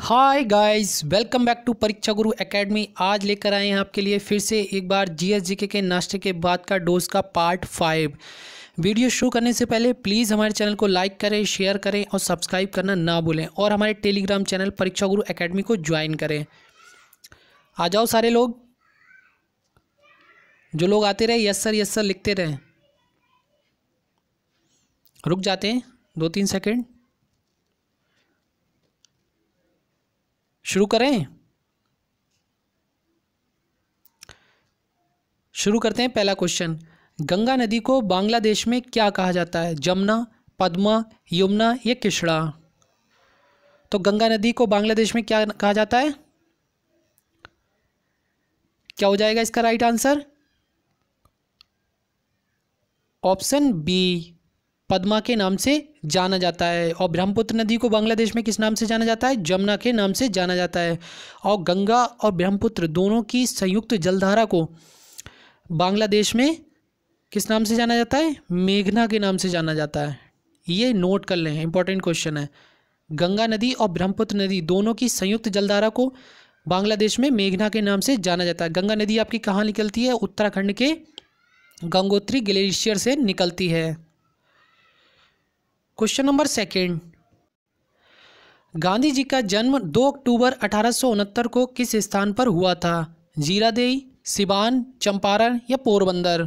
hi guys welcome back to Pariksha Guru academy आज लेकर आए हैं आपके लिए फिर से एक बार जीएसजीके के नाश्ते के बाद का डोज का पार्ट फाइव वीडियो शुरू करने से पहले प्लीज़ हमारे चैनल को लाइक करें शेयर करें और सब्सक्राइब करना ना भूलें और हमारे टेलीग्राम चैनल परीक्षा गुरु अकेडमी को ज्वाइन करें आ जाओ सारे लोग जो लोग आते रहे यस सर यस सर लिखते रहें रुक जाते हैं दो तीन सेकेंड शुरू करें शुरू करते हैं पहला क्वेश्चन गंगा नदी को बांग्लादेश में क्या कहा जाता है जमुना पद्मा यमुना या किशड़ा तो गंगा नदी को बांग्लादेश में क्या कहा जाता है क्या हो जाएगा इसका right answer option B Padma के नाम से जाना जाता है और ब्रह्मपुत्र नदी को बांग्लादेश में किस नाम से जाना जाता है जमुना के नाम से जाना जाता है और गंगा और ब्रह्मपुत्र दोनों की संयुक्त जलधारा को बांग्लादेश में किस नाम से जाना जाता है मेघना के नाम से जाना जाता है ये नोट कर लें इंपॉर्टेंट क्वेश्चन है गंगा नदी और ब्रह्मपुत्र नदी दोनों की संयुक्त जलधारा को बांग्लादेश में मेघना के नाम से जाना जाता है गंगा नदी आपकी कहाँ निकलती है उत्तराखंड के गंगोत्री ग्लेशियर से निकलती है question number second Gandhi ji का जन्म 2 अक्टूबर अठारह को किस स्थान पर हुआ था जीरादेई सिवान चंपारण या पोरबंदर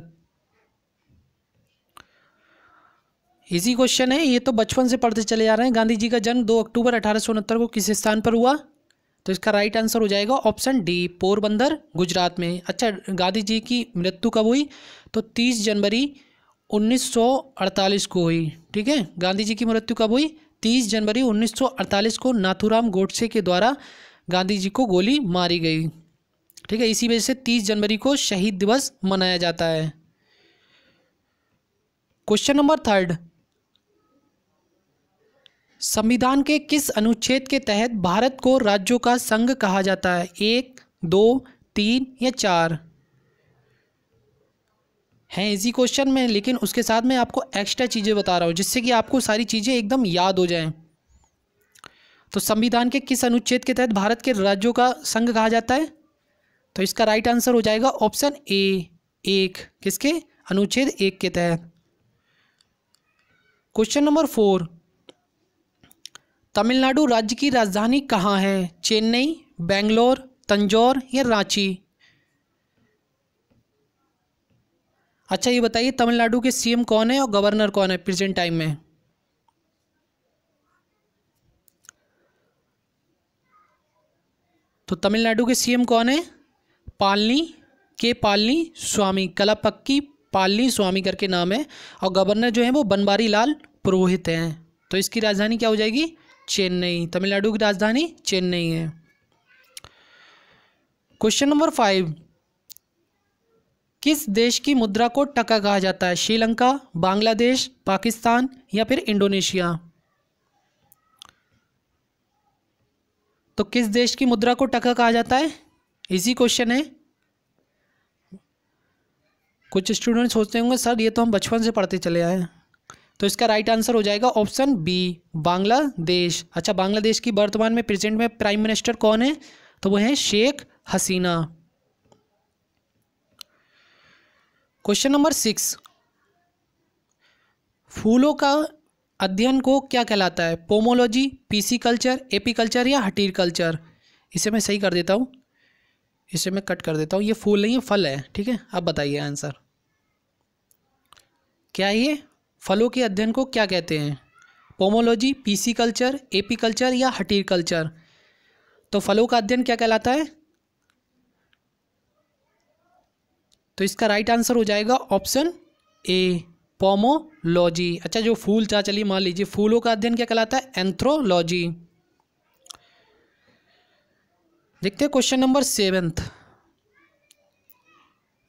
इसी क्वेश्चन है ये तो बचपन से पढ़ते चले जा रहे हैं गांधी जी का जन्म 2 अक्टूबर अठारह को किस स्थान पर हुआ तो इसका राइट आंसर हो जाएगा ऑप्शन डी पोरबंदर गुजरात में अच्छा गांधी जी की मृत्यु कब हुई तो 30 जनवरी 1948 को हुई ठीक है गांधी जी की मृत्यु कब हुई 30 जनवरी 1948 को नाथुराम गोडसे के द्वारा गांधी जी को गोली मारी गई ठीक है इसी वजह से 30 जनवरी को शहीद दिवस मनाया जाता है क्वेश्चन नंबर थर्ड संविधान के किस अनुच्छेद के तहत भारत को राज्यों का संघ कहा जाता है एक दो तीन या चार हैं इसी क्वेश्चन में लेकिन उसके साथ मैं आपको एक्स्ट्रा चीज़ें बता रहा हूँ जिससे कि आपको सारी चीज़ें एकदम याद हो जाएं तो संविधान के किस अनुच्छेद के तहत भारत के राज्यों का संघ कहा जाता है तो इसका राइट आंसर हो जाएगा ऑप्शन ए एक किसके अनुच्छेद एक के तहत क्वेश्चन नंबर फोर तमिलनाडु राज्य की राजधानी कहाँ है चेन्नई बेंगलोर तंजौर या रांची अच्छा ये बताइए तमिलनाडु के सीएम कौन है और गवर्नर कौन है प्रेजेंट टाइम में तो तमिलनाडु के सीएम कौन है पालनी के पालनी स्वामी कलापक्की पालनी स्वामी करके नाम है और गवर्नर जो है वो बनवारी लाल पुरोहित हैं तो इसकी राजधानी क्या हो जाएगी चेन्नई तमिलनाडु की राजधानी चेन्नई है क्वेश्चन नंबर फाइव किस देश की मुद्रा को टका कहा जाता है श्रीलंका बांग्लादेश पाकिस्तान या फिर इंडोनेशिया तो किस देश की मुद्रा को टका कहा जाता है इजी क्वेश्चन है कुछ स्टूडेंट सोचते होंगे सर ये तो हम बचपन से पढ़ते चले आए हैं तो इसका राइट आंसर हो जाएगा ऑप्शन बी बांग्लादेश अच्छा बांग्लादेश की वर्तमान में प्रेजेंट में प्राइम मिनिस्टर कौन है तो वो है Sheikh Hasina question number six फूलों का अध्ययन को क्या कहलाता है पोमोलॉजी एपी कल्चर या हटीर कल्चर इसे मैं सही कर देता हूँ इसे मैं कट कर देता हूँ ये फूल नहीं है फल है ठीक है अब बताइए आंसर क्या ये फलों के अध्ययन को क्या कहते हैं पोमोलॉजी कल्चर एपी कल्चर या हटीर कल्चर तो फलों का अध्ययन क्या कहलाता है तो इसका राइट आंसर हो जाएगा ऑप्शन ए पोमोलॉजी अच्छा जो फूल था चलिए मान लीजिए फूलों का अध्ययन क्या कहलाता है एंथ्रोलॉजी देखते हैं question number seventh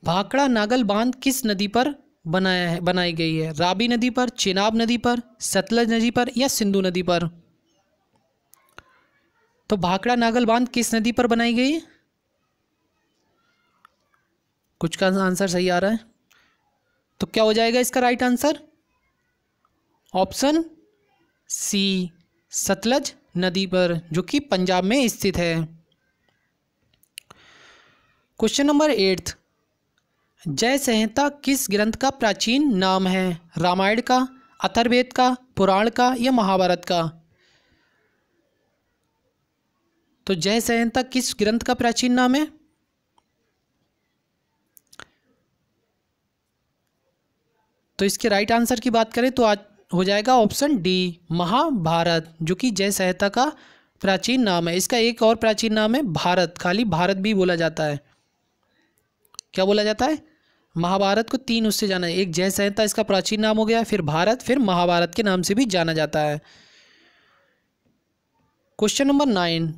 Bhakra Nangal बांध किस नदी पर बनाया है बनाई गई है राबी नदी पर चेनाब नदी पर सतलज नदी पर या सिंधु नदी पर तो भाकड़ा नागल बांध किस नदी पर बनाई गई है कुछ का आंसर सही आ रहा है तो क्या हो जाएगा इसका right answer option C Sutlej नदी पर जो कि पंजाब में स्थित है क्वेश्चन नंबर एट्थ जय संहिता किस ग्रंथ का प्राचीन नाम है रामायण का अथर्वेद का पुराण का या महाभारत का तो जय संहिता किस ग्रंथ का प्राचीन नाम है तो इसके राइट आंसर की बात करें तो आज हो जाएगा ऑप्शन डी महाभारत जो कि जय सहता का प्राचीन नाम है इसका एक और प्राचीन नाम है भारत खाली भारत भी बोला जाता है क्या बोला जाता है महाभारत को तीन उससे जाना है एक जय सहता इसका प्राचीन नाम हो गया फिर भारत फिर महाभारत के नाम से भी जाना जाता है क्वेश्चन नंबर नाइन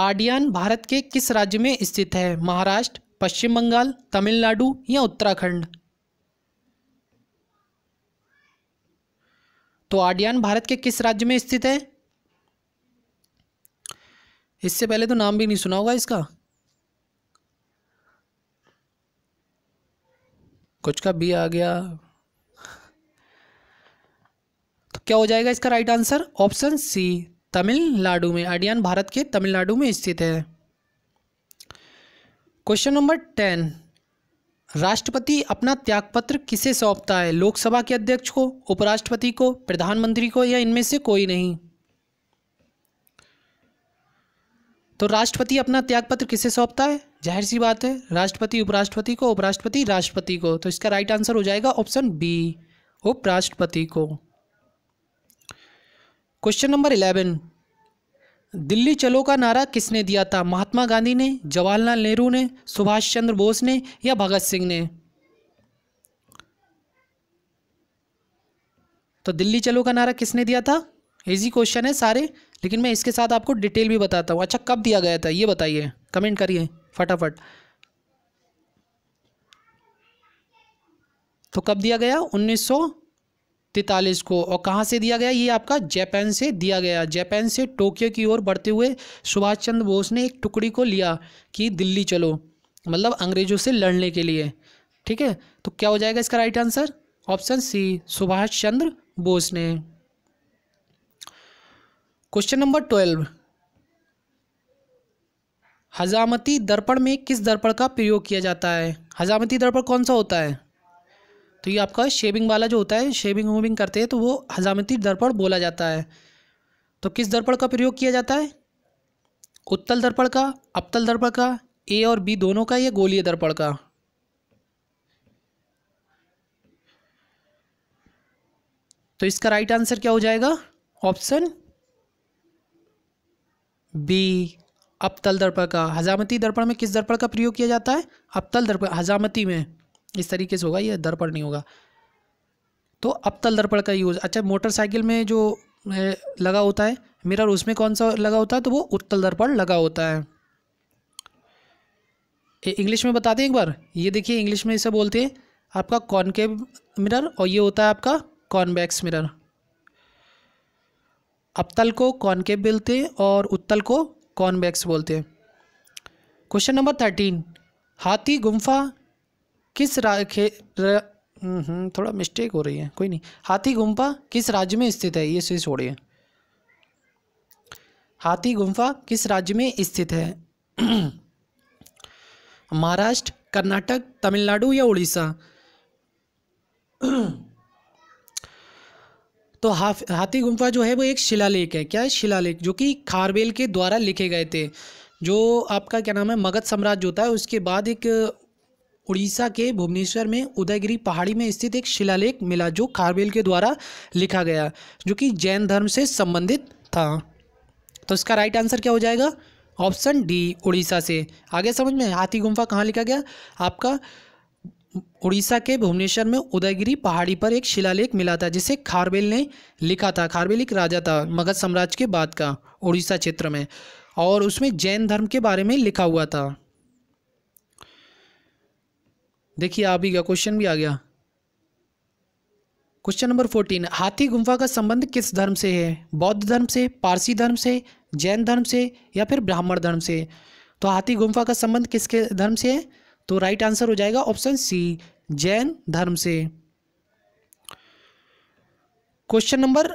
आडियान भारत के किस राज्य में स्थित है महाराष्ट्र पश्चिम बंगाल तमिलनाडु या उत्तराखंड तो आडियान भारत के किस राज्य में स्थित है इससे पहले तो नाम भी नहीं सुना होगा इसका कुछ का बी आ गया तो क्या हो जाएगा इसका right answer option C Tamil Nadu में आडियान भारत के तमिलनाडु में स्थित है क्वेश्चन नंबर टेन राष्ट्रपति अपना त्यागपत्र किसे सौंपता है लोकसभा के अध्यक्ष को उपराष्ट्रपति को प्रधानमंत्री को या इनमें से कोई नहीं तो राष्ट्रपति अपना त्यागपत्र किसे सौंपता है जाहिर सी बात है राष्ट्रपति उपराष्ट्रपति को उपराष्ट्रपति राष्ट्रपति को तो इसका राइट आंसर हो जाएगा ऑप्शन बी उपराष्ट्रपति को क्वेश्चन नंबर इलेवन दिल्ली चलो का नारा किसने दिया था महात्मा गांधी ने जवाहरलाल नेहरू ने सुभाष चंद्र बोस ने या भगत सिंह ने तो दिल्ली चलो का नारा किसने दिया था इजी क्वेश्चन है सारे लेकिन मैं इसके साथ आपको डिटेल भी बताता हूँ अच्छा कब दिया गया था ये बताइए कमेंट करिए फटाफट तो कब दिया गया उन्नीस सौ तैतालीस को और कहाँ से दिया गया ये आपका जापान से दिया गया जापान से टोक्यो की ओर बढ़ते हुए सुभाष चंद्र बोस ने एक टुकड़ी को लिया कि दिल्ली चलो मतलब अंग्रेजों से लड़ने के लिए ठीक है तो क्या हो जाएगा इसका right answer option C Subhash Chandra Bose ने क्वेश्चन नंबर ट्वेल्व हजामती दर्पण में किस दर्पण का प्रयोग किया जाता है हजामती दर्पण कौन सा होता है तो ये आपका शेविंग वाला जो होता है शेविंग वूविंग करते हैं तो वो हजामती दर्पण बोला जाता है तो किस दर्पण का प्रयोग किया जाता है उत्तल दर्पण का अपतल दर्पण का ए और बी दोनों का या गोलीय दर्पण का तो इसका राइट आंसर क्या हो जाएगा ऑप्शन बी अपतल दर्पण का हजामती दर्पण में किस दर्पण का प्रयोग किया जाता है अपतल दर्पण हजामती में इस तरीके से होगा ये दर्पण नहीं होगा तो अपतल दर्पण का यूज़ अच्छा मोटरसाइकिल में जो लगा होता है मिरर उसमें कौन सा लगा होता है तो वो उत्तल दर्पण लगा होता है इंग्लिश में बता दें एक बार ये देखिए इंग्लिश में इसे बोलते हैं आपका कॉनकेव मिरर और ये होता है आपका कॉन्वेक्स मिरर अपतल को कॉनकेव बोलते हैं और उत्तल को कॉनबैक्स बोलते हैं क्वेश्चन नंबर थर्टीन हाथी गुम्फा किस खे हम्म, थोड़ा मिस्टेक हो रही है कोई नहीं हाथी गुम्फा किस राज्य में स्थित है ये से छोड़िए हाथी गुम्फा किस राज्य में स्थित है महाराष्ट्र कर्नाटक तमिलनाडु या उड़ीसा तो हाफ हाथी गुम्फा जो है वो एक शिलालेख है क्या है शिलालेख जो कि खारबेल के द्वारा लिखे गए थे जो आपका क्या नाम है मगध साम्राज्य होता है उसके बाद एक उड़ीसा के भुवनेश्वर में उदयगिरी पहाड़ी में स्थित एक शिलालेख मिला जो खारबेल के द्वारा लिखा गया जो कि जैन धर्म से संबंधित था तो इसका राइट आंसर क्या हो जाएगा ऑप्शन डी उड़ीसा से आगे समझ में हाथी गुम्फा कहाँ लिखा गया आपका उड़ीसा के भुवनेश्वर में उदयगिरी पहाड़ी पर एक शिलालेख मिला था जिसे खारबेल ने लिखा था खारबेल एक राजा था मगध साम्राज्य के बाद का उड़ीसा क्षेत्र में और उसमें जैन धर्म के बारे में लिखा हुआ था देखिए आप ही का क्वेश्चन भी आ गया क्वेश्चन नंबर फोर्टीन हाथी गुम्फा का संबंध किस धर्म से है बौद्ध धर्म से पारसी धर्म से जैन धर्म से या फिर ब्राह्मण धर्म से तो हाथी गुम्फा का संबंध किसके धर्म से है तो राइट आंसर हो जाएगा ऑप्शन सी जैन धर्म से question number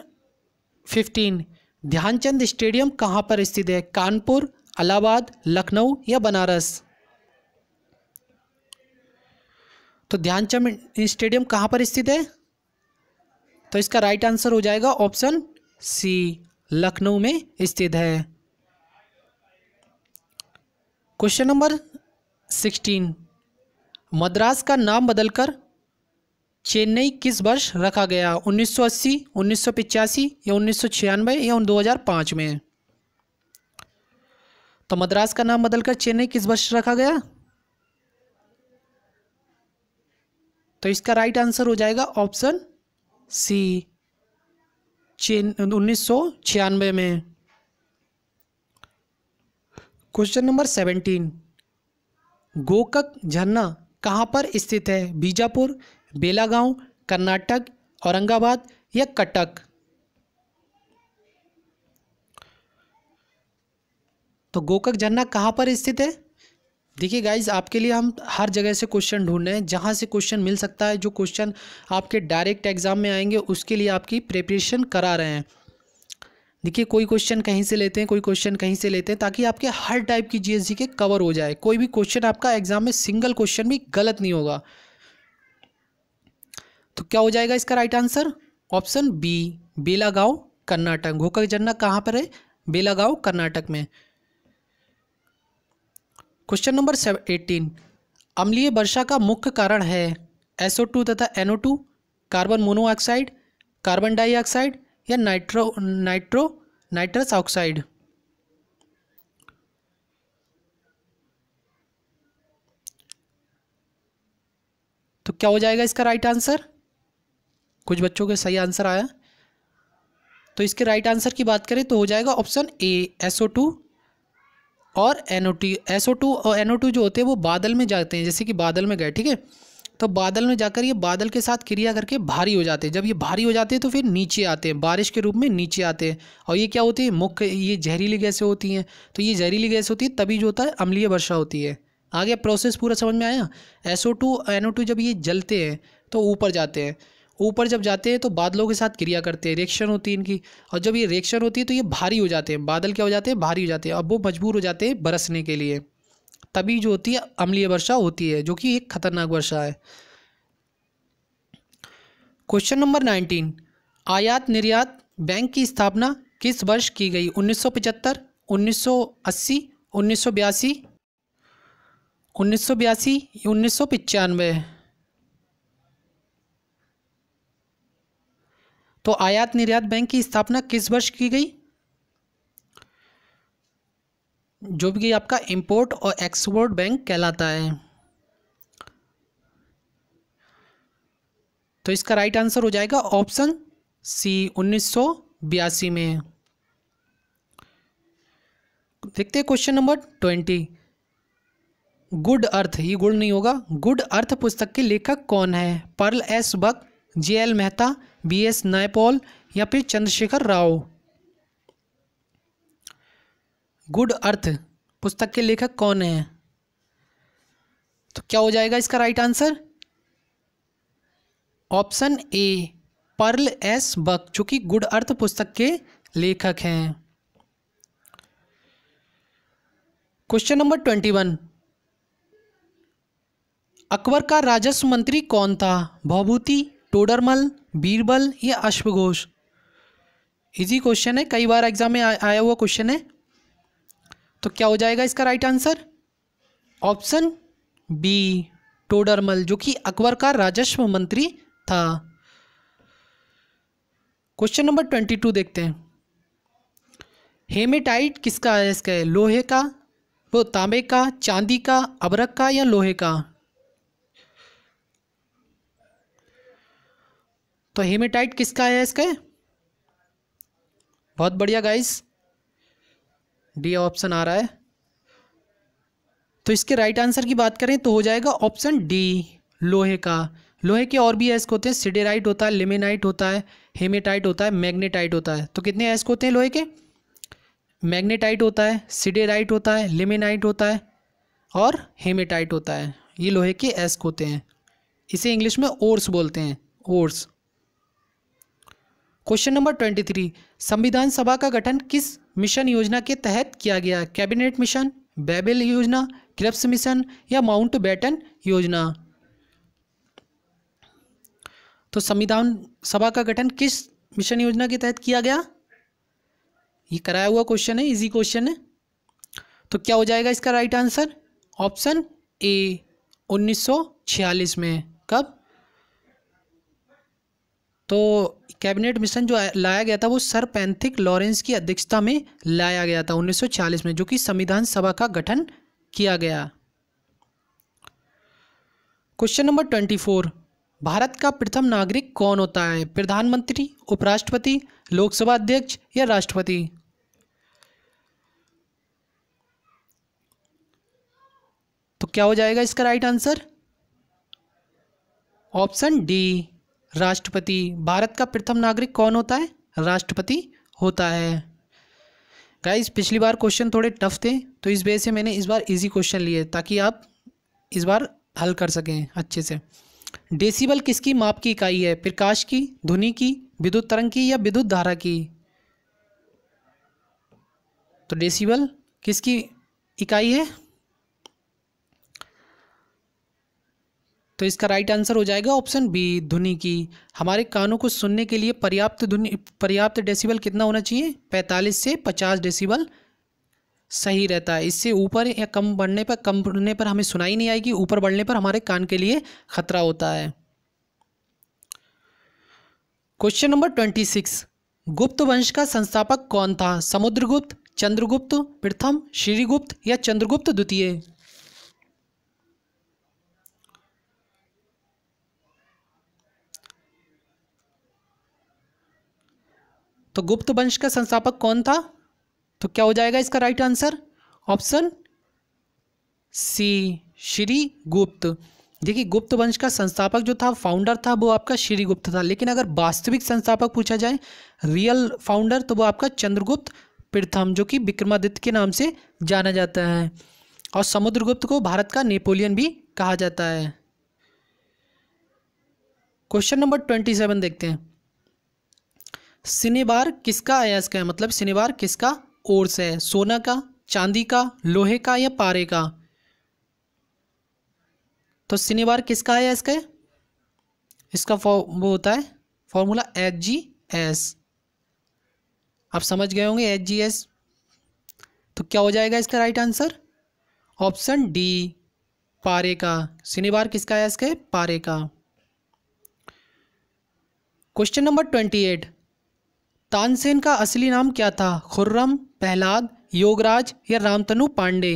fifteen Dhyan Chand stadium कहाँ पर स्थित है कानपुर अलाहाबाद लखनऊ या बनारस तो ध्यानचंद स्टेडियम कहाँ पर स्थित है तो इसका राइट आंसर हो जाएगा ऑप्शन सी लखनऊ में स्थित है क्वेश्चन नंबर सिक्सटीन मद्रास का नाम बदलकर चेन्नई किस वर्ष रखा गया 1980, 1985 या उन्नीस या 2005 में तो मद्रास का नाम बदलकर चेन्नई किस वर्ष रखा गया तो इसका राइट आंसर हो जाएगा ऑप्शन सी उन्नीस में क्वेश्चन नंबर सेवेंटीन गोकक झरना कहाँ पर स्थित है बीजापुर बेलागांव कर्नाटक औरंगाबाद या कटक तो गोकक झरना कहाँ पर स्थित है देखिए गाइज आपके लिए हम हर जगह से क्वेश्चन ढूंढ रहे हैं जहाँ से क्वेश्चन मिल सकता है जो क्वेश्चन आपके डायरेक्ट एग्ज़ाम में आएंगे उसके लिए आपकी प्रिपरेशन करा रहे हैं देखिए कोई क्वेश्चन कहीं से लेते हैं कोई क्वेश्चन कहीं से लेते हैं ताकि आपके हर टाइप की जीएसजी के कवर हो जाए कोई भी क्वेश्चन आपका एग्ज़ाम में सिंगल क्वेश्चन भी गलत नहीं होगा तो क्या हो जाएगा इसका right answer option B Belgaum Karnataka घोकर जन्ना कहाँ पर है बेलागांव कर्नाटक में क्वेश्चन नंबर सेवन एटीन अम्लीय वर्षा का मुख्य कारण है एसओ टू तथा NO two carbon monoxide carbon dioxide या नाइट्रो नाइट्रो नाइट्रस ऑक्साइड तो क्या हो जाएगा इसका राइट आंसर कुछ बच्चों के सही आंसर आया तो इसके राइट आंसर की बात करें तो हो जाएगा ऑप्शन ए एसओ टू और N O T S O two और एन ओ टू जो होते हैं वो बादल में जाते हैं जैसे कि बादल में गए ठीक है तो बादल में जाकर ये बादल के साथ क्रिया करके भारी हो जाते हैं जब ये भारी हो जाते हैं तो फिर नीचे आते हैं बारिश के रूप में नीचे आते हैं और ये क्या होती है मुख्य ये जहरीली गैसें होती हैं तो ये जहरीली गैस होती है तभी जो होता है अम्लीय वर्षा होती है आगे प्रोसेस पूरा समझ में आया S O two N O two जब ये जलते हैं तो ऊपर जाते हैं ऊपर जब जाते हैं तो बादलों के साथ क्रिया करते हैं रिएक्शन होती है इनकी और जब ये रिएक्शन होती है तो ये भारी हो जाते हैं बादल क्या हो जाते हैं भारी हो जाते हैं अब वो मजबूर हो जाते हैं बरसने के लिए तभी जो होती है अम्लीय वर्षा होती है जो कि एक खतरनाक वर्षा है क्वेश्चन नंबर नाइनटीन आयात निर्यात बैंक की स्थापना किस वर्ष की गई उन्नीस उन्नीस उन्नीस उन्नीस सौ सौ सौ अस्सी बयासी सौ बयासी उन्नीस सौ पचानवे तो आयात निर्यात बैंक की स्थापना किस वर्ष की गई जो भी आपका इंपोर्ट और एक्सपोर्ट बैंक कहलाता है तो इसका राइट आंसर हो जाएगा ऑप्शन सी उन्नीस में देखते हैं question number twenty good earth ये गुड नहीं होगा गुड अर्थ पुस्तक के लेखक कौन है Pearl S Buck J L Mehta B S Naipaul या फिर चंद्रशेखर राव गुड अर्थ पुस्तक के लेखक कौन हैं तो क्या हो जाएगा इसका right answer option A Pearl S Buck जो कि गुड अर्थ पुस्तक के लेखक हैं question number twenty one Akbar का राजस्व मंत्री कौन था भवभूति टोडरमल बीरबल या अश्वघोष इजी क्वेश्चन है कई बार एग्जाम में आ, आया हुआ क्वेश्चन है तो क्या हो जाएगा इसका right answer option B Todarmal जो कि अकबर का राजस्व मंत्री था क्वेश्चन नंबर ट्वेंटी टू देखते हैं हेमेटाइट किसका है इसका है लोहे का वो तांबे का चांदी का अबरक का या लोहे का तो हेमेटाइट किसका है इसके बहुत बढ़िया गाइस डी ऑप्शन आ रहा है तो इसके राइट आंसर की बात करें तो हो जाएगा ऑप्शन डी लोहे का लोहे के और भी एस्क होते हैं सिडेराइट होता है लेमेनाइट होता है हेमेटाइट होता है मैग्नेटाइट होता है तो कितने एस्क होते हैं लोहे के मैग्नेटाइट होता है सिडेराइट होता है लेमेनाइट होता है और हेमेटाइट होता है ये लोहे के एस्क होते हैं इसे इंग्लिश में ओर्स बोलते हैं ores question number twenty three संविधान सभा का गठन किस मिशन योजना के तहत किया गया कैबिनेट मिशन बेबेल योजना क्रिप्स मिशन या माउंट बैटन योजना तो संविधान सभा का गठन किस मिशन योजना के तहत किया गया ये कराया हुआ क्वेश्चन है इजी क्वेश्चन है तो क्या हो जाएगा इसका राइट आंसर ऑप्शन ए 1946 में कब तो कैबिनेट मिशन जो लाया गया था वो सर पैंथिक लॉरेंस की अध्यक्षता में लाया गया था 1940 में जो कि संविधान सभा का गठन किया गया question number twenty four Bharat का प्रथम नागरिक कौन होता है प्रधानमंत्री उपराष्ट्रपति लोकसभा अध्यक्ष या राष्ट्रपति तो क्या हो जाएगा इसका राइट आंसर ऑप्शन डी राष्ट्रपति भारत का प्रथम नागरिक कौन होता है राष्ट्रपति होता है गाइस पिछली बार क्वेश्चन थोड़े टफ थे तो इस वजह से मैंने इस बार इजी क्वेश्चन लिए ताकि आप इस बार हल कर सकें अच्छे से डेसिबल किसकी माप की इकाई है प्रकाश की ध्वनि की विद्युत तरंग की या विद्युत धारा की तो डेसिबल किसकी इकाई है तो इसका राइट आंसर हो जाएगा ऑप्शन बी ध्वनि की हमारे कानों को सुनने के लिए पर्याप्त ध्वनि पर्याप्त डेसिबल कितना होना चाहिए पैंतालीस से पचास डेसिबल सही रहता है इससे ऊपर या कम बढ़ने पर कम बढ़ने पर हमें सुनाई नहीं आएगी ऊपर बढ़ने पर हमारे कान के लिए खतरा होता है क्वेश्चन नंबर ट्वेंटी सिक्स गुप्त वंश का संस्थापक कौन था समुद्रगुप्त चंद्रगुप्त प्रथम श्रीगुप्त या चंद्रगुप्त द्वितीय तो गुप्त वंश का संस्थापक कौन था तो क्या हो जाएगा इसका right answer option C Shri Gupta देखिए गुप्त वंश का संस्थापक जो था फाउंडर था वो आपका श्रीगुप्त था लेकिन अगर वास्तविक संस्थापक पूछा जाए रियल फाउंडर तो वो आपका चंद्रगुप्त प्रथम जो कि विक्रमादित्य के नाम से जाना जाता है और समुद्रगुप्त को भारत का नेपोलियन भी कहा जाता है क्वेश्चन नंबर ट्वेंटी सेवन देखते हैं सिनेबार किसका अयस्क है मतलब सिनेबार किसका ओर से है सोना का चांदी का लोहे का या पारे का तो सिनेबार किसका अयस्क है इसका वो होता है फॉर्मूला एच जी एस आप समझ गए होंगे एच जी एस तो क्या हो जाएगा इसका राइट आंसर ऑप्शन डी पारे का सिनेबार किसका अयस्क है पारे का question number twenty eight Tansen का असली नाम क्या था खुर्रम पहलाद योगराज या रामतनु पांडे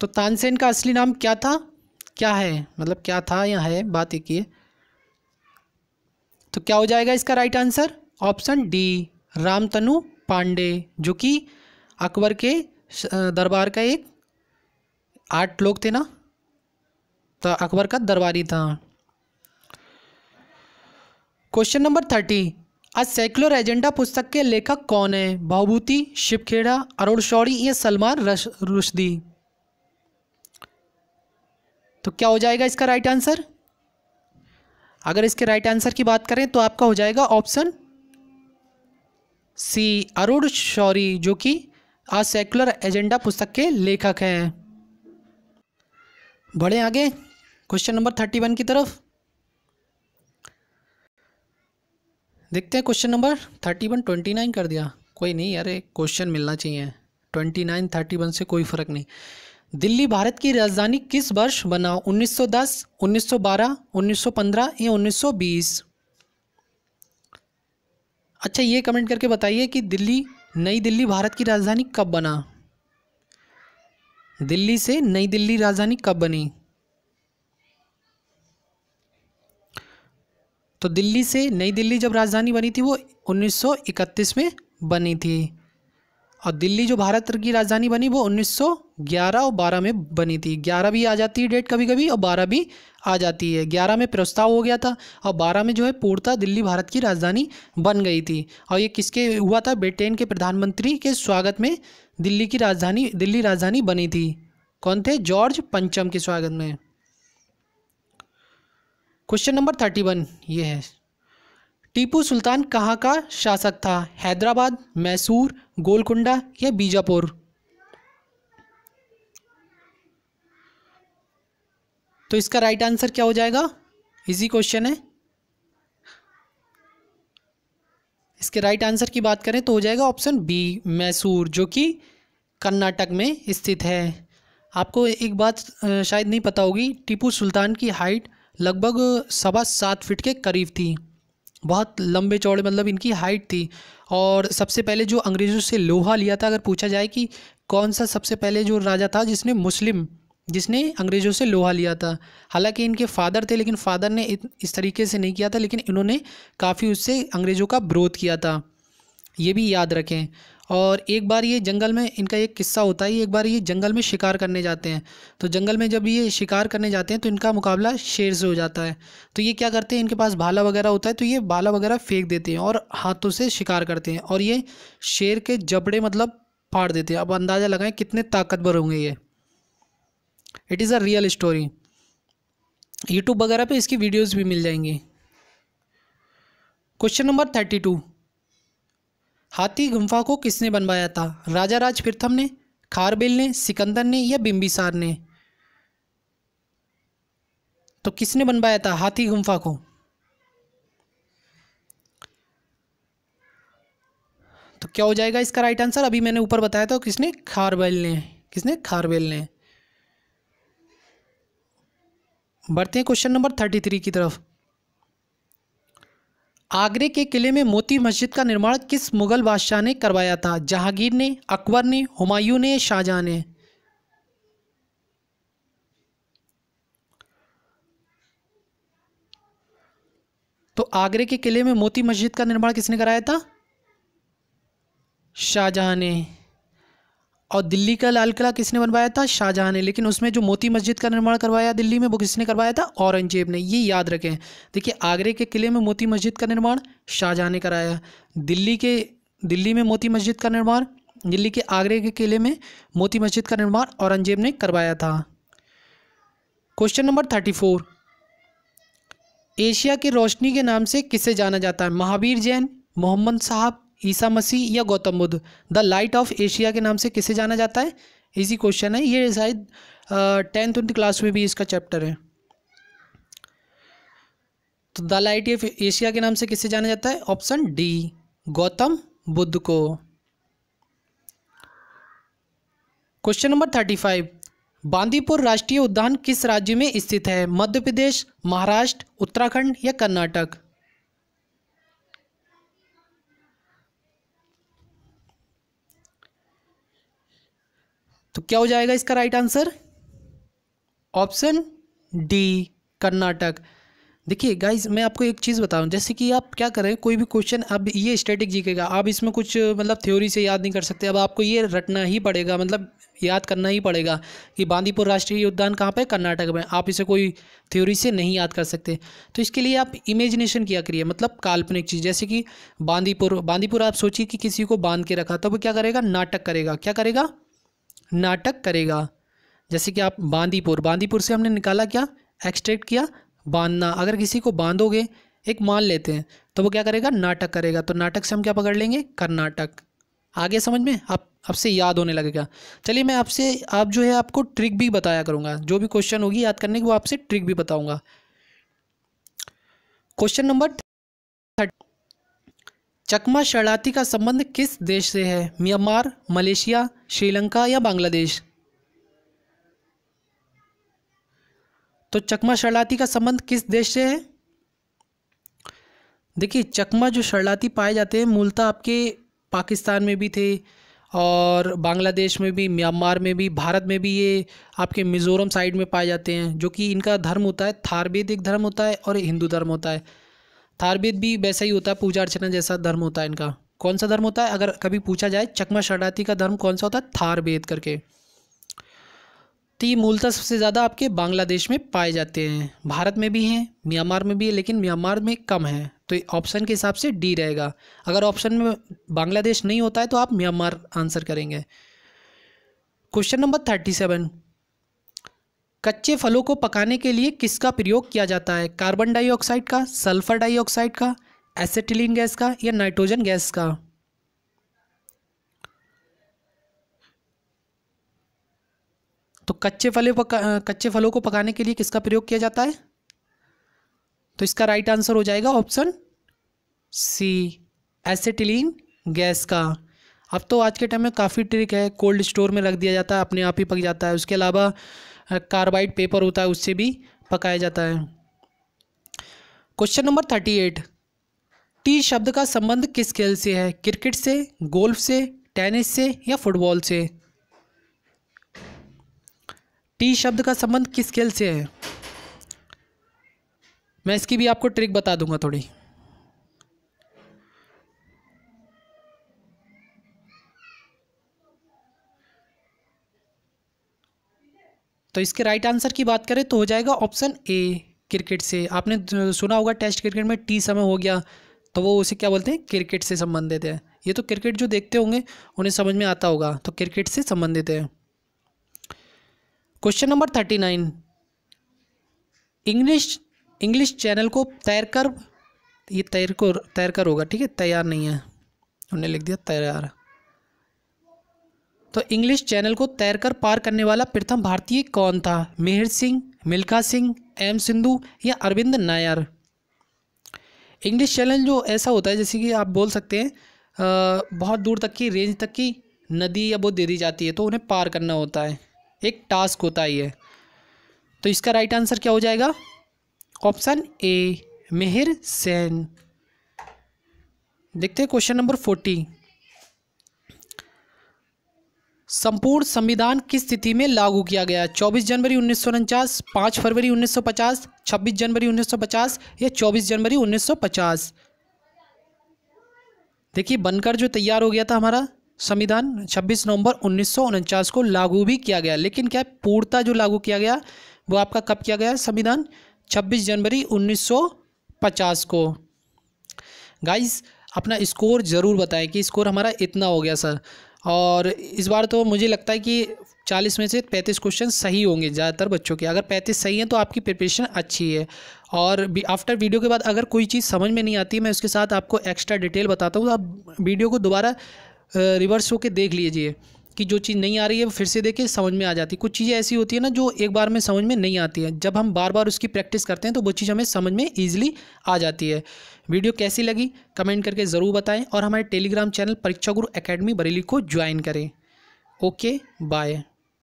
तो तानसेन का असली नाम क्या था क्या है मतलब क्या था या है बात एक ही है तो क्या हो जाएगा इसका right answer option D Ramtanu Pandey जो कि अकबर के दरबार का एक आठ लोग थे ना तो अकबर का दरबारी था क्वेश्चन नंबर थर्टी आज सेक्युलर एजेंडा पुस्तक के लेखक कौन हैं भावभूति शिवखेड़ा अरुण शौरी या सलमान रुशदी तो क्या हो जाएगा इसका राइट आंसर अगर इसके राइट आंसर की बात करें तो आपका हो जाएगा ऑप्शन सी अरुण शौरी जो कि आज सेक्युलर एजेंडा पुस्तक के लेखक हैं बढ़े आगे क्वेश्चन नंबर थर्टी वन की तरफ देखते हैं question number thirty one twenty nine कर दिया कोई नहीं यार क्वेश्चन मिलना चाहिए ट्वेंटी नाइन थर्टी वन से कोई फ़र्क नहीं दिल्ली भारत की राजधानी किस वर्ष बना उन्नीस उन्नीस सौ सौ दस बारह उन्नीस सौ पंद्रह या उन्नीस सौ बीस अच्छा ये कमेंट करके बताइए कि दिल्ली नई दिल्ली भारत की राजधानी कब बना दिल्ली से नई दिल्ली राजधानी कब बनी तो दिल्ली से नई दिल्ली जब राजधानी बनी थी वो 1931 में बनी थी और दिल्ली जो भारत की राजधानी बनी वो 1911 और 12 में बनी थी 11 भी आ जाती है डेट कभी कभी और 12 भी आ जाती है 11 में प्रस्ताव हो गया था और 12 में जो है पूर्णतः दिल्ली भारत की राजधानी बन गई थी और ये किसके हुआ था ब्रिटेन के प्रधानमंत्री के स्वागत में दिल्ली की राजधानी दिल्ली राजधानी बनी थी कौन थे जॉर्ज पंचम के स्वागत में क्वेश्चन नंबर थर्टी वन ये है टीपू सुल्तान कहाँ का शासक था हैदराबाद मैसूर गोलकुंडा या बीजापुर तो इसका राइट आंसर क्या हो जाएगा इजी क्वेश्चन है इसके राइट आंसर की बात करें तो हो जाएगा ऑप्शन बी मैसूर जो कि कर्नाटक में स्थित है आपको एक बात शायद नहीं पता होगी टीपू सुल्तान की हाइट लगभग सवा सात फिट के करीब थी बहुत लंबे चौड़े मतलब इनकी हाइट थी और सबसे पहले जो अंग्रेज़ों से लोहा लिया था अगर पूछा जाए कि कौन सा सबसे पहले जो राजा था जिसने मुस्लिम जिसने अंग्रेज़ों से लोहा लिया था हालांकि इनके फादर थे लेकिन फादर ने इस तरीके से नहीं किया था लेकिन इन्होंने काफ़ी उससे अंग्रेज़ों का विरोध किया था ये भी याद रखें और एक बार ये जंगल में इनका एक किस्सा होता है एक बार ये जंगल में शिकार करने जाते हैं तो जंगल में जब ये शिकार करने जाते हैं तो इनका मुकाबला शेर से हो जाता है तो ये क्या करते हैं इनके पास भाला वगैरह होता है तो ये भाला वगैरह फेंक देते हैं और हाथों से शिकार करते हैं और ये शेर के जबड़े मतलब फाड़ देते हैं अब अंदाज़ा लगाएं कितने ताकतवर होंगे ये it is a real story YouTube वगैरह पर इसकी वीडियोज़ भी मिल जाएंगी क्वेश्चन नंबर थर्टी टू हाथी गुम्फा को किसने बनवाया था राजा राज प्रथम ने खारबेल ने सिकंदर ने या बिम्बिसार ने तो किसने बनवाया था हाथी गुम्फा को तो क्या हो जाएगा इसका राइट आंसर अभी मैंने ऊपर बताया था किसने खारबेल ने किसने खारबेल ने बढ़ते हैं क्वेश्चन नंबर थर्टी थ्री की तरफ आगरे के किले में मोती मस्जिद का निर्माण किस मुगल बादशाह ने करवाया था जहांगीर ने अकबर ने हुमायूं ने शाहजहां ने तो आगरे के किले में मोती मस्जिद का निर्माण किसने कराया था शाहजहां ने और दिल्ली का लाल किला किसने बनवाया था शाहजहाँ ने लेकिन उसमें जो मोती मस्जिद का निर्माण करवाया दिल्ली में वो किसने करवाया था औरंगजेब ने ये याद रखें देखिए आगरे के किले में मोती मस्जिद का निर्माण शाहजहाँ ने कराया दिल्ली के दिल्ली में मोती मस्जिद का निर्माण दिल्ली के आगरे के किले में मोती मस्जिद का निर्माण औरंगजेब ने करवाया था question number thirty four Asia की रोशनी के नाम से किसे जाना जाता है महावीर जैन मोहम्मद साहब ईसा मसीह या Gautam Buddha the light of Asia के नाम से किसे जाना जाता है इजी क्वेश्चन है ये शायद टेंथ ट्वेल्थ क्लास में भी इसका चैप्टर है तो द लाइट ऑफ एशिया के नाम से किसे जाना जाता है ऑप्शन डी गौतम बुद्ध को question number thirty five Bandipur राष्ट्रीय उद्यान किस राज्य में स्थित है मध्य प्रदेश महाराष्ट्र उत्तराखंड या कर्नाटक तो क्या हो जाएगा इसका right answer option D Karnataka देखिए गाइज मैं आपको एक चीज़ बताऊं जैसे कि आप क्या करें कोई भी क्वेश्चन अब ये स्टैटिक जीकेगा आप इसमें कुछ मतलब थ्योरी से याद नहीं कर सकते अब आपको ये रटना ही पड़ेगा मतलब याद करना ही पड़ेगा कि बांदीपुर राष्ट्रीय उद्यान कहाँ पर कर्नाटक में आप इसे कोई थ्योरी से नहीं याद कर सकते तो इसके लिए आप इमेजिनेशन किया करिए मतलब काल्पनिक चीज़ जैसे कि बांदीपुर बांदीपुर आप सोचिए कि किसी को बांध के रखा तब तो क्या करेगा नाटक करेगा क्या करेगा नाटक करेगा जैसे कि आप बांदीपुर बांदीपुर से हमने निकाला क्या एक्सट्रैक्ट किया बांधना अगर किसी को बांधोगे एक मान लेते हैं तो वो क्या करेगा नाटक करेगा तो नाटक से हम क्या पकड़ लेंगे कर्नाटक आगे समझ में आप आपसे याद होने लगेगा चलिए मैं आपसे आप जो है आपको ट्रिक भी बताया करूँगा जो भी क्वेश्चन होगी याद करने की वो आपसे ट्रिक भी बताऊँगा क्वेश्चन नंबर थर्टी चकमा शरणार्थी का संबंध किस देश से है म्यांमार मलेशिया श्रीलंका या बांग्लादेश तो चकमा शरणार्थी का संबंध किस देश से है देखिए चकमा जो शरणार्थी पाए जाते हैं मूलतः आपके पाकिस्तान में भी थे और बांग्लादेश में भी म्यांमार में भी भारत में भी ये आपके मिज़ोरम साइड में पाए जाते हैं जो कि इनका धर्म होता है थारवेदिक धर्म होता है और हिंदू धर्म होता है आयुर्वेद भी वैसा ही होता है पूजा अर्चना जैसा धर्म होता है इनका कौन सा धर्म होता है अगर कभी पूछा जाए चकमा शरणार्थी का धर्म कौन सा होता है थारवेद करके तो ये मूलतः सबसे ज़्यादा आपके बांग्लादेश में पाए जाते हैं भारत में भी हैं म्यांमार में भी है लेकिन म्यांमार में कम है तो ऑप्शन के हिसाब से डी रहेगा अगर ऑप्शन में बांग्लादेश नहीं होता है तो आप म्यांमार आंसर करेंगे क्वेश्चन नंबर थर्टी सेवन कच्चे फलों को पकाने के लिए किसका प्रयोग किया जाता है कार्बन डाइऑक्साइड का सल्फर डाइऑक्साइड का एसेटिलीन गैस का या नाइट्रोजन गैस का तो कच्चे फले पका कच्चे फलों को पकाने के लिए किसका प्रयोग किया जाता है तो इसका राइट आंसर हो जाएगा ऑप्शन सी एसेटिलीन गैस का अब तो आज के टाइम में काफ़ी ट्रिक है कोल्ड स्टोर में रख दिया जाता है अपने आप ही पक जाता है उसके अलावा कार्बाइड पेपर होता है उससे भी पकाया जाता है question number thirty eight T शब्द का संबंध किस खेल से है क्रिकेट से गोल्फ से टेनिस से या फुटबॉल से टी शब्द का संबंध किस खेल से है मैं इसकी भी आपको ट्रिक बता दूंगा थोड़ी तो इसके राइट आंसर की बात करें तो हो जाएगा ऑप्शन ए क्रिकेट से आपने सुना होगा टेस्ट क्रिकेट में टी समय हो गया तो वो उसे क्या बोलते हैं क्रिकेट से संबंधित है ये तो क्रिकेट जो देखते होंगे उन्हें समझ में आता होगा तो क्रिकेट से संबंधित है question number thirty nine English English channel को तैर कर ये तैर को तैर कर होगा ठीक है तैयार नहीं है उन्होंने लिख दिया तैयार तो इंग्लिश चैनल को तैरकर पार करने वाला प्रथम भारतीय कौन था मेहर सिंह मिल्खा सिंह एम सिंधु या अरविंद नायर इंग्लिश चैनल जो ऐसा होता है जैसे कि आप बोल सकते हैं बहुत दूर तक की रेंज तक की नदी या वो दे दी जाती है तो उन्हें पार करना होता है एक टास्क होता ही है तो इसका राइट आंसर क्या हो जाएगा ऑप्शन ए मेहर सैन देखते हैं क्वेश्चन नंबर फोर्टी संपूर्ण संविधान किस स्थिति में लागू किया गया 24 जनवरी उन्नीस सौ फरवरी 1950, 26 जनवरी 1950 या 24 जनवरी 1950 देखिए बनकर जो तैयार हो गया था हमारा संविधान 26 नवंबर उन्नीस को लागू भी किया गया लेकिन क्या पूर्णता जो लागू किया गया वो आपका कब किया गया संविधान 26 जनवरी 1950 को गाइस अपना स्कोर ज़रूर बताएं कि स्कोर हमारा इतना हो गया सर और इस बार तो मुझे लगता है कि चालीस में से पैंतीस क्वेश्चन सही होंगे ज़्यादातर बच्चों के अगर पैंतीस सही हैं तो आपकी प्रिपरेशन अच्छी है और आफ्टर वीडियो के बाद अगर कोई चीज़ समझ में नहीं आती मैं उसके साथ आपको एक्स्ट्रा डिटेल बताता हूँ तो आप वीडियो को दोबारा रिवर्स होकर देख लीजिए कि जो चीज़ नहीं आ रही है वो फिर से देखें समझ में आ जाती है कुछ चीज़ें ऐसी होती है ना जो एक बार में समझ में नहीं आती है जब हम बार बार उसकी प्रैक्टिस करते हैं तो वो चीज़ हमें समझ में ईजिली आ जाती है वीडियो कैसी लगी कमेंट करके ज़रूर बताएं और हमारे टेलीग्राम चैनल परीक्षा गुरु अकेडमी बरेली को ज्वाइन करें ओके बाय